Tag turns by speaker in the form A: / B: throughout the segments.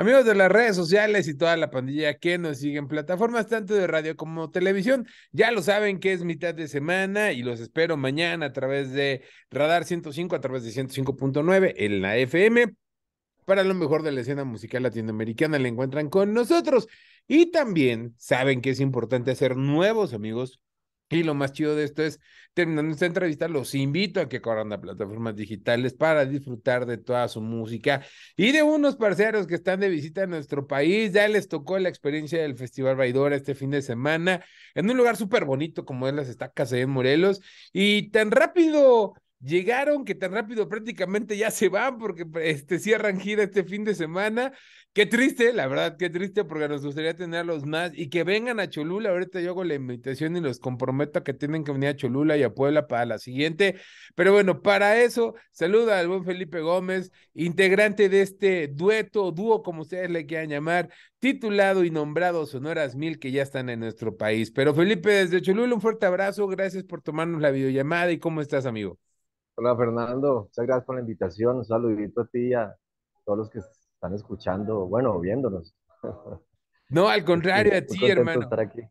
A: Amigos de las redes sociales y toda la pandilla que nos siguen, plataformas tanto de radio como televisión, ya lo saben que es mitad de semana y los espero mañana a través de Radar 105, a través de 105.9 en la FM. Para lo mejor de la escena musical latinoamericana la encuentran con nosotros. Y también saben que es importante hacer nuevos amigos y lo más chido de esto es, terminando esta entrevista, los invito a que corran a plataformas digitales para disfrutar de toda su música y de unos parceros que están de visita en nuestro país. Ya les tocó la experiencia del Festival Baidora este fin de semana, en un lugar súper bonito como es las estacas de Morelos. Y tan rápido llegaron, que tan rápido prácticamente ya se van porque este, cierran gira este fin de semana. Qué triste, la verdad, qué triste porque nos gustaría tenerlos más y que vengan a Cholula. Ahorita yo hago la invitación y los comprometo a que tienen que venir a Cholula y a Puebla para la siguiente. Pero bueno, para eso, saluda al buen Felipe Gómez, integrante de este dueto, dúo, como ustedes le quieran llamar, titulado y nombrado Sonoras Mil, que ya están en nuestro país. Pero Felipe, desde Cholula, un fuerte abrazo. Gracias por tomarnos la
B: videollamada y cómo estás, amigo. Hola Fernando, muchas gracias por la invitación. Un saludito a ti y a todos los que están escuchando, bueno, viéndonos.
A: No, al contrario, a ti, hermano. aquí.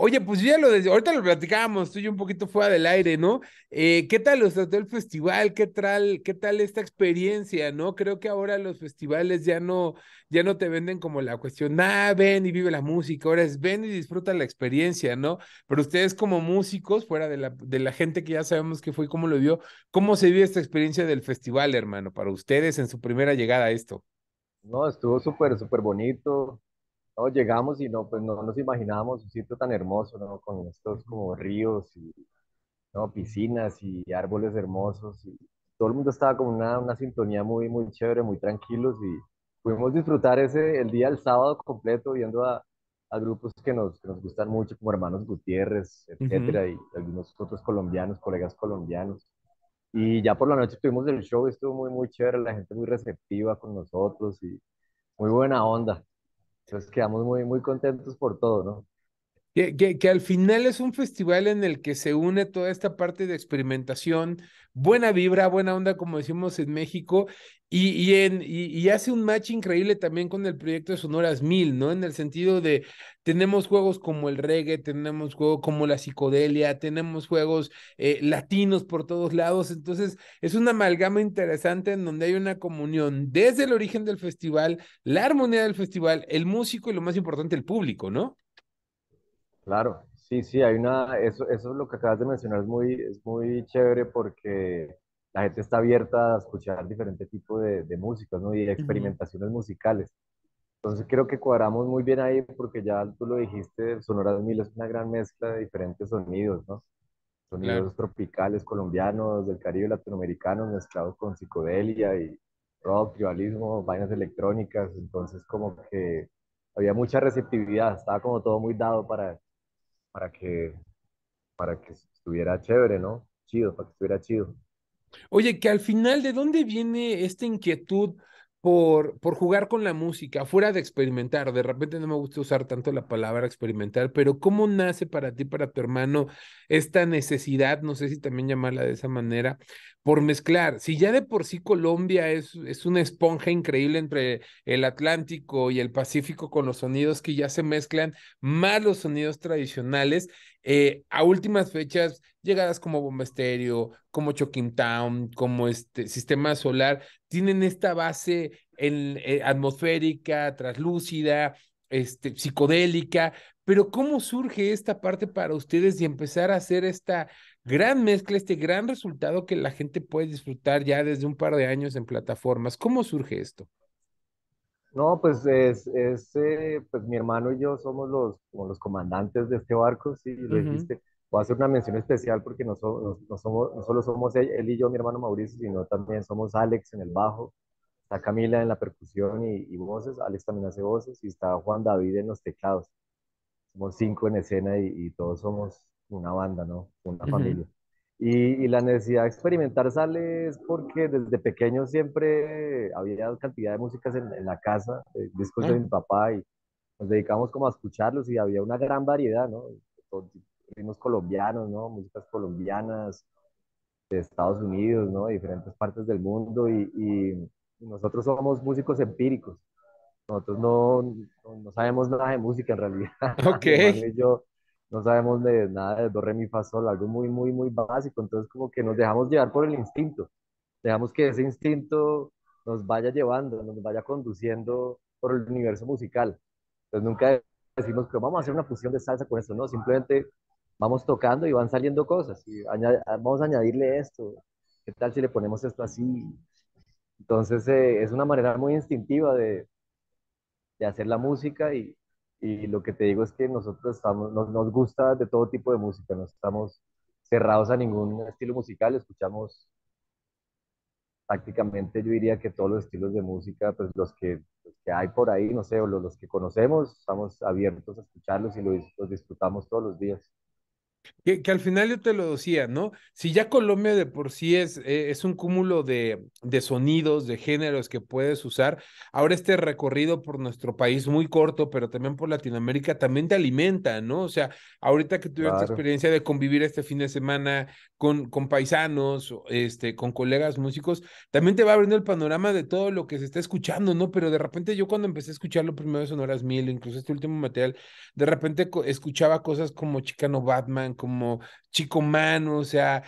A: Oye, pues ya lo decía. ahorita lo platicábamos, estoy un poquito fuera del aire, ¿no? Eh, ¿Qué tal los trató el festival? ¿Qué tal, qué tal esta experiencia, no? Creo que ahora los festivales ya no, ya no te venden como la cuestión, ah, ven y vive la música, ahora es ven y disfruta la experiencia, ¿no? Pero ustedes como músicos, fuera de la, de la gente que ya sabemos que fue y cómo lo vio, ¿cómo se vio esta experiencia del festival, hermano, para ustedes en su
B: primera llegada a esto? No, estuvo súper, súper bonito llegamos y no, pues no nos imaginábamos un sitio tan hermoso, ¿no? Con estos como ríos y ¿no? piscinas y árboles hermosos. Y todo el mundo estaba con una, una sintonía muy, muy chévere, muy tranquilos y pudimos disfrutar ese, el día, el sábado completo, viendo a, a grupos que nos, nos gustan mucho, como Hermanos Gutiérrez, etcétera, y algunos otros colombianos, colegas colombianos. Y ya por la noche tuvimos el show, estuvo muy, muy chévere, la gente muy receptiva con nosotros y muy buena onda. Entonces quedamos muy, muy contentos por todo, ¿no? Que,
A: al final es un festival en el que se une toda esta parte de experimentación, buena vibra, buena onda, como decimos en México, y, en, y, hace un match increíble también con el proyecto de Sonoras Mil, ¿no? En el sentido de, tenemos juegos como el reggae, tenemos juegos como la psicodelia, tenemos juegos eh, latinos por todos lados, entonces es una amalgama interesante en donde hay una comunión desde el origen del festival, la armonía del festival, el músico y lo más importante, el público,
B: ¿no? Claro, sí, sí, hay una, eso, eso es lo que acabas de mencionar, es muy, es muy chévere porque la gente está abierta a escuchar diferente tipo de, música, ¿no? Y experimentaciones musicales. Entonces creo que cuadramos muy bien ahí porque ya tú lo dijiste, Sonora 2000 es una gran mezcla de diferentes sonidos, ¿no? Sonidos tropicales, colombianos, del Caribe latinoamericano, mezclados con psicodelia y rock, tribalismo, vainas electrónicas. Entonces como que había mucha receptividad, estaba como todo muy dado para para que, para que estuviera chévere, ¿no? Chido, para que estuviera chido. Oye, que al final, ¿de dónde viene esta inquietud
A: por, por jugar con la música, fuera de experimentar? De repente no me gusta usar tanto la palabra experimentar, pero ¿cómo nace para ti, para tu hermano, esta necesidad, no sé si también llamarla de esa manera, por mezclar. Si ya de por sí Colombia es, es una esponja increíble entre el Atlántico y el Pacífico con los sonidos que ya se mezclan, más los sonidos tradicionales, eh, a últimas fechas, llegadas como Bomba como Choking Town, como este Sistema Solar, tienen esta base en, eh, atmosférica, traslúcida, este, psicodélica, pero ¿cómo surge esta parte para ustedes y empezar a hacer esta gran mezcla, este gran resultado que la gente puede disfrutar ya desde un par de años en plataformas. ¿Cómo
B: surge esto? No, pues es, es eh, pues mi hermano y yo somos los, como los comandantes de este barco, sí, lo dijiste. Voy a hacer una mención especial porque no, somos, no solo somos él, y yo, mi hermano Mauricio, sino también somos Alex en el bajo, está Camila en la percusión y, voces, Alex también hace voces y está Juan David en los teclados. Somos cinco en escena y todos somos una banda, ¿no? Una familia. Y, la necesidad de experimentar sale porque desde pequeño siempre había cantidad de músicas en, la casa, eh, discos de mi papá, y nos dedicamos como a escucharlos y había una gran variedad, ¿no? Ritmos colombianos, ¿no? Músicas colombianas, de Estados Unidos, ¿no? De diferentes partes del mundo y, nosotros somos músicos empíricos. Nosotros no, no, sabemos nada de música en realidad. Ok. yo, no sabemos de nada de do, re, mi, fa, sol, algo muy, muy, muy básico, entonces como que nos dejamos llevar por el instinto, dejamos que ese instinto nos vaya llevando, nos vaya conduciendo por el universo musical. Entonces nunca decimos que vamos a hacer una fusión de salsa con eso, no, simplemente vamos tocando y van saliendo cosas, y vamos a añadirle esto, ¿qué tal si le ponemos esto así? Entonces eh, es una manera muy instintiva de, de hacer la música y, y lo que te digo es que nosotros estamos, nos, gusta de todo tipo de música, no estamos cerrados a ningún estilo musical, escuchamos prácticamente yo diría que todos los estilos de música, pues los que, hay por ahí, no sé, o los, que conocemos, estamos abiertos a escucharlos y los disfrutamos todos los días.
A: Que, al final yo te lo decía, ¿no? Si ya Colombia de por sí es, eh, es un cúmulo de, de, sonidos, de géneros que puedes usar, ahora este recorrido por nuestro país muy corto, pero también por Latinoamérica, también te alimenta, ¿no? O sea, ahorita que tuvieron experiencia de convivir este fin de semana con, paisanos, este, con colegas músicos, también te va abriendo el panorama de todo lo que se está escuchando, ¿no? Pero de repente yo cuando empecé a escuchar lo primero de Sonoras Mil, incluso este último material, de repente escuchaba cosas como Chicano Batman, como Chico Man, o sea,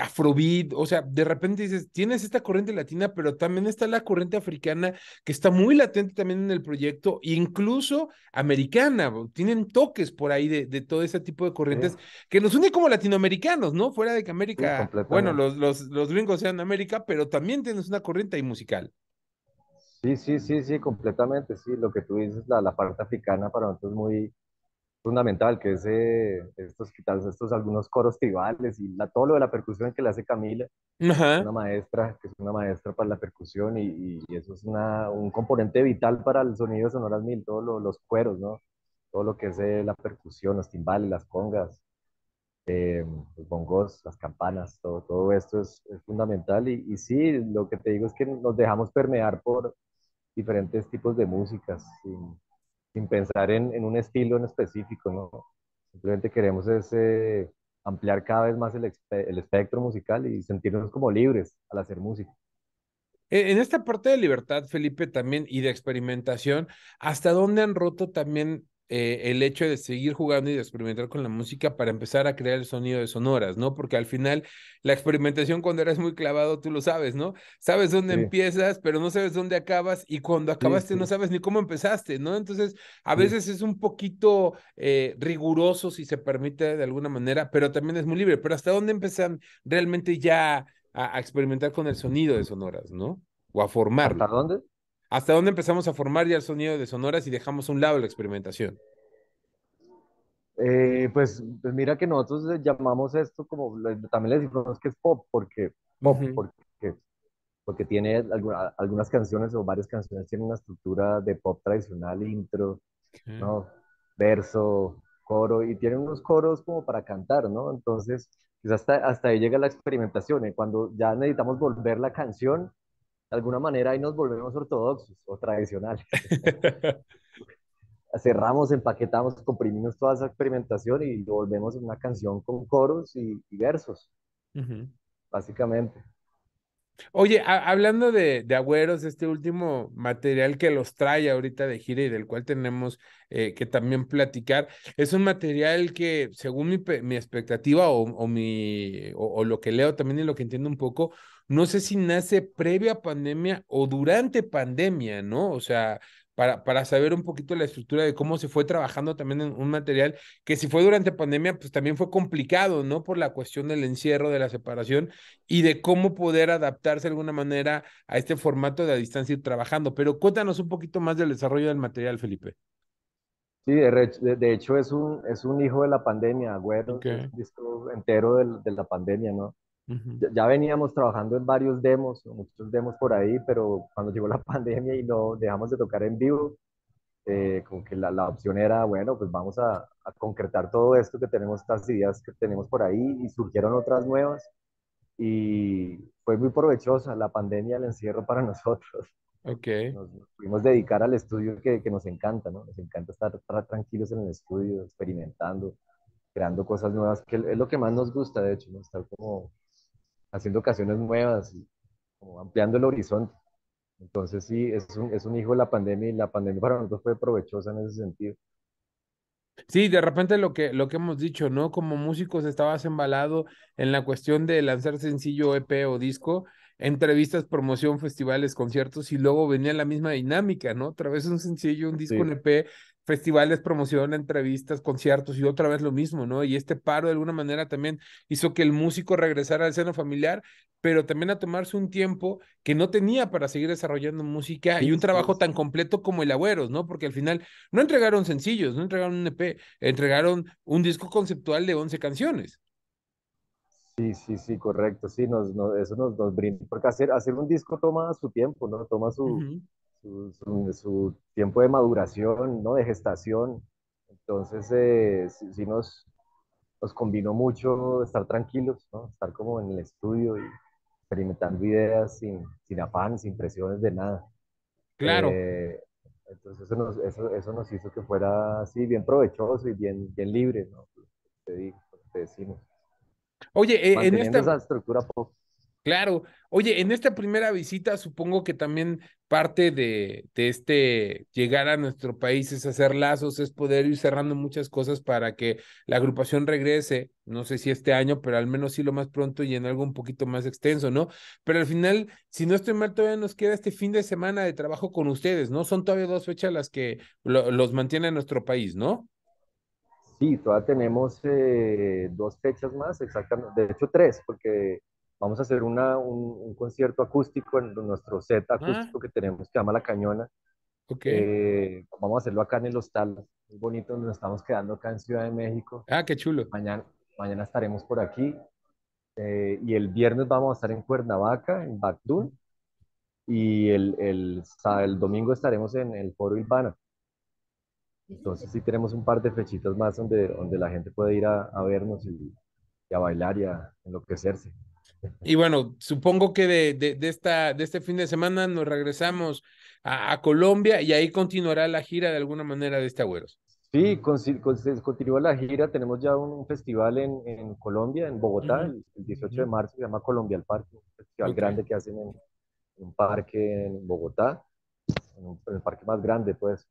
A: Afrobeat, o sea, de repente dices, tienes esta corriente latina, pero también está la corriente africana que está muy latente también en el proyecto, incluso americana, tienen toques por ahí de, todo ese tipo de corrientes que nos une como latinoamericanos, ¿no? Fuera de que América, bueno, los, los, los gringos sean América, pero también tienes una corriente ahí musical.
B: Sí, sí, sí, sí, completamente, sí, lo que tú dices, la, la parte africana para nosotros es muy fundamental, que ese eh, estos, estos algunos coros tribales y la, todo lo de la percusión que le hace Camila, una maestra, que es una maestra para la percusión y, eso es un componente vital para el sonido de Sonoras Mil, todos los cueros, ¿no? Todo lo que es eh, la percusión, los timbales, las congas, eh, los bongos, las campanas, todo, todo esto es, fundamental y, y sí, lo que te digo es que nos dejamos permear por diferentes tipos de músicas. Sin, sin pensar en, un estilo en específico, ¿no? Simplemente queremos eh, ampliar cada vez más el, el espectro musical y sentirnos como libres al hacer música. E, en esta parte de
A: libertad, Felipe, también y de experimentación, ¿hasta dónde han roto también eh, el hecho de seguir jugando y de experimentar con la música para empezar a crear el sonido de sonoras, ¿no? Porque al final la experimentación cuando eres muy clavado, tú lo sabes, ¿no? Sabes dónde empiezas, pero no sabes dónde acabas y cuando acabaste no sabes ni cómo empezaste, ¿no? Entonces, a veces es un poquito eh, riguroso, si se permite de alguna manera, pero también es muy libre. Pero ¿hasta dónde empiezan realmente ya a, experimentar con el sonido de sonoras, ¿no? O a formarlo. ¿Hasta dónde? ¿Hasta dónde empezamos a formar ya el sonido de sonoras y dejamos un lado la experimentación?
B: Eh, pues, pues, mira que nosotros llamamos esto como, también les decimos que es pop, porque, pop, porque, tiene algunas canciones o varias canciones tienen una estructura de pop tradicional, intro, ¿no? verso, coro, y tienen unos coros como para cantar, ¿no? Entonces, pues hasta, hasta ahí llega la experimentación, ¿eh? cuando ya necesitamos volver la canción, de alguna manera ahí nos volvemos ortodoxos o tradicionales. Cerramos, empaquetamos, comprimimos toda esa experimentación y volvemos una canción con coros y, versos, básicamente.
A: Oye, hablando de, Agüeros, este último material que los trae ahorita de gira y del cual tenemos eh, que también platicar, es un material que según mi, mi expectativa o, o mi, o, o, lo que leo también y lo que entiendo un poco, no sé si nace previa pandemia o durante pandemia, ¿no? O sea, para, para, saber un poquito la estructura de cómo se fue trabajando también en un material que si fue durante pandemia, pues también fue complicado, ¿no? Por la cuestión del encierro, de la separación y de cómo poder adaptarse de alguna manera a este formato de a distancia y trabajando. Pero cuéntanos un poquito más del desarrollo del material, Felipe.
B: Sí, de, hecho es un, es un hijo de la pandemia, güey. es un disco entero de la pandemia, ¿no? Ya veníamos trabajando en varios demos, muchos demos por ahí, pero cuando llegó la pandemia y no dejamos de tocar en vivo, eh, como que la, la, opción era, bueno, pues vamos a, concretar todo esto que tenemos, estas ideas que tenemos por ahí, y surgieron otras nuevas, y fue muy provechosa la pandemia, el encierro para nosotros.
A: Ok. Nos,
B: pudimos dedicar al estudio que, que, nos encanta, ¿no? Nos encanta estar, estar tranquilos en el estudio, experimentando, creando cosas nuevas, que es lo que más nos gusta, de hecho, ¿no? Estar como haciendo canciones nuevas y ampliando el horizonte. Entonces sí, es un, es un hijo de la pandemia y la pandemia para nosotros fue provechosa en ese sentido.
A: Sí, de repente lo que, lo que hemos dicho, ¿no? Como músicos estabas embalado en la cuestión de lanzar sencillo, EP o disco, entrevistas, promoción, festivales, conciertos, y luego venía la misma dinámica, ¿no? Otra vez un sencillo, un disco, un EP, festivales, promoción, entrevistas, conciertos y otra vez lo mismo, ¿no? Y este paro de alguna manera también hizo que el músico regresara al seno familiar, pero también a tomarse un tiempo que no tenía para seguir desarrollando música y un trabajo tan completo como el Agüeros, ¿no? Porque al final no entregaron sencillos, no entregaron un EP, entregaron un disco conceptual de 11 canciones.
B: Sí, sí, sí, correcto, sí, nos, eso nos, nos brinda, porque hacer, hacer un disco toma su tiempo, ¿no? Toma su, su, tiempo de maduración, ¿no? de gestación. Entonces, eh, sí, nos, nos combinó mucho estar tranquilos, ¿no? estar como en el estudio y experimentando ideas sin, sin afán, sin presiones de nada. Claro. Eh, entonces eso nos, eso, nos, hizo que fuera así, bien provechoso y bien, bien libre, ¿no? Te, digo, te decimos.
A: Oye, e, en esta... estructura Claro. Oye, en esta primera visita supongo que también parte de, este llegar a nuestro país es hacer lazos, es poder ir cerrando muchas cosas para que la agrupación regrese, no sé si este año, pero al menos sí lo más pronto y en algo un poquito más extenso, ¿no? Pero al final, si no estoy mal, todavía nos queda este fin de semana de trabajo con ustedes, ¿no? Son todavía dos fechas las que los mantiene en nuestro país, ¿no?
B: Sí, todavía tenemos eh, dos fechas más, exactamente, de hecho tres, porque vamos a hacer un, concierto acústico en nuestro set ah. acústico que tenemos que llama La Cañona. Okay. Eh, vamos a hacerlo acá en el hostal, muy bonito, nos estamos quedando acá en Ciudad de México. Ah, qué chulo. Mañana, estaremos por aquí eh, y el viernes vamos a estar en Cuernavaca, en Bactún, y el, domingo estaremos en el Foro Ilvana. Entonces sí tenemos un par de fechitas más donde, donde la gente puede ir a, vernos y a bailar y a enloquecerse.
A: Y bueno, supongo que de, de, esta, este fin de semana nos regresamos a, Colombia y ahí continuará la gira de alguna manera de este Agüeros.
B: Sí, con, continúa la gira. Tenemos ya un festival en, Colombia, en Bogotá, el, 18 de marzo, se llama Colombia al Parque, un festival grande que hacen en, un parque en Bogotá, en, el parque más grande, pues.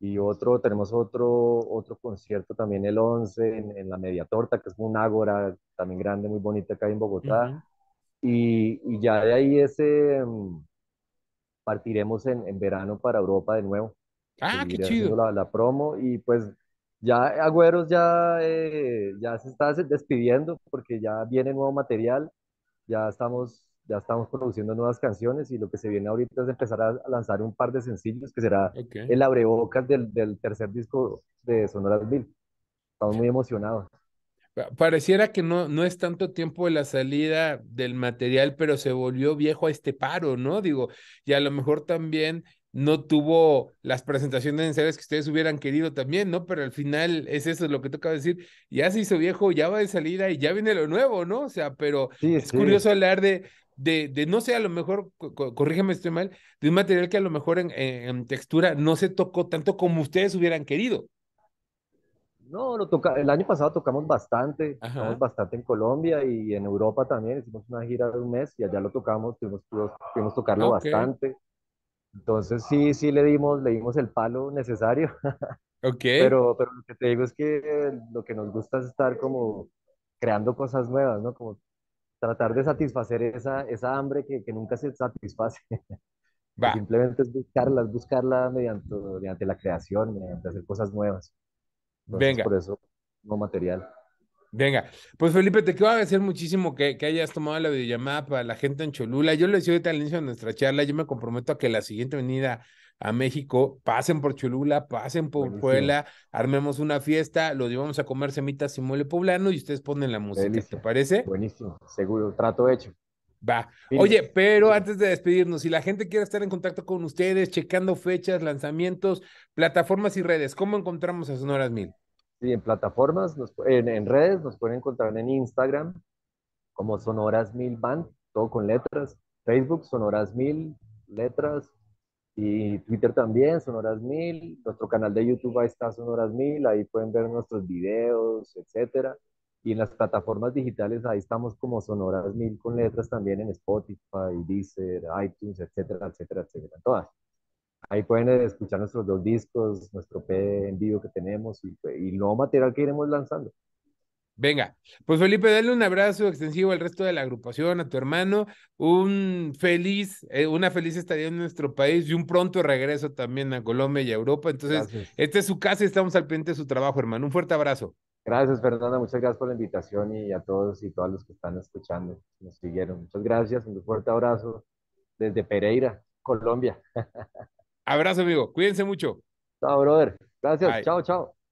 B: Y otro, tenemos otro, otro concierto también el 11 en, la Media Torta, que es un ágora también grande, muy bonita acá en Bogotá. Y, ya de ahí ese, mm, partiremos en, verano para Europa de nuevo.
A: Ah, qué chido.
B: La, promo y pues ya Agüeros ya, eh, ya se está despidiendo porque ya viene nuevo material, ya estamos, ya estamos produciendo nuevas canciones y lo que se viene ahorita es empezar a lanzar un par de sencillos que será el abrebocas del, del tercer disco de Sonoras Bill. Estamos muy emocionados.
A: Pareciera que no, no es tanto tiempo de la salida del material, pero se volvió viejo a este paro, ¿no? Digo, y a lo mejor también no tuvo las presentaciones en series que ustedes hubieran querido también, ¿no? Pero al final es eso lo que toca decir. Ya se hizo viejo, ya va de salida y ya viene lo nuevo, ¿no? O sea, pero
B: es curioso
A: hablar de, de, no sé, a lo mejor, corrígeme estoy mal, de un material que a lo mejor en, textura no se tocó tanto como ustedes hubieran querido.
B: No, toca, el año pasado tocamos bastante, tocamos bastante en Colombia y en Europa también, hicimos una gira de un mes y allá lo tocamos, tuvimos, pudimos tocarlo bastante. Entonces sí, sí le dimos, le dimos el palo necesario. Ok. Pero, lo que te digo es que lo que nos gusta es estar como creando cosas nuevas, ¿no? Como tratar de satisfacer esa, esa hambre que, nunca se satisface. Simplemente es buscarla, buscarla mediante, mediante la creación, mediante hacer cosas nuevas. Venga. Por eso, no material.
A: Venga, pues Felipe, te quiero agradecer muchísimo que, que, hayas tomado la videollamada para la gente en Cholula. Yo les decía ahorita al inicio de nuestra charla, yo me comprometo a que la siguiente venida a México, pasen por Cholula, pasen por Puebla, armemos una fiesta, los llevamos a comer semitas y mole poblano y ustedes ponen la música, ¿te parece? Buenísimo, seguro, trato hecho. Va. Oye, pero antes de despedirnos, si la gente quiere estar en contacto con ustedes, checando fechas, lanzamientos, plataformas y redes, ¿cómo encontramos a Sonoras Mil?
B: Sí, en plataformas, en, redes, nos pueden encontrar en Instagram como Sonoras Mil Band, todo con letras. Facebook, Sonoras Mil, letras. Y Twitter también, Sonoras Mil. Nuestro canal de YouTube ahí está Sonoras Mil, ahí pueden ver nuestros videos, etcétera y en las plataformas digitales ahí estamos como Sonoras Mil con letras también en Spotify, Deezer, iTunes, etcétera, etcétera, etcétera, todas. Ahí pueden eh, escuchar nuestros dos discos, nuestro P en vivo que tenemos y, pues, y nuevo material que iremos lanzando. Venga, pues Felipe, dale un abrazo extensivo al resto de
A: la agrupación, a tu hermano, un feliz, eh, una feliz estadía en nuestro país y un pronto regreso también a Colombia y a Europa. Entonces, este esta es su casa y estamos al pendiente de su trabajo, hermano.
B: Un fuerte abrazo. Gracias, Fernanda. Muchas gracias por la invitación y a todos y todas los que están escuchando, nos siguieron. Muchas gracias. Un fuerte abrazo desde Pereira, Colombia. Abrazo, amigo. Cuídense mucho. Chao, brother. Gracias. Chao, chao.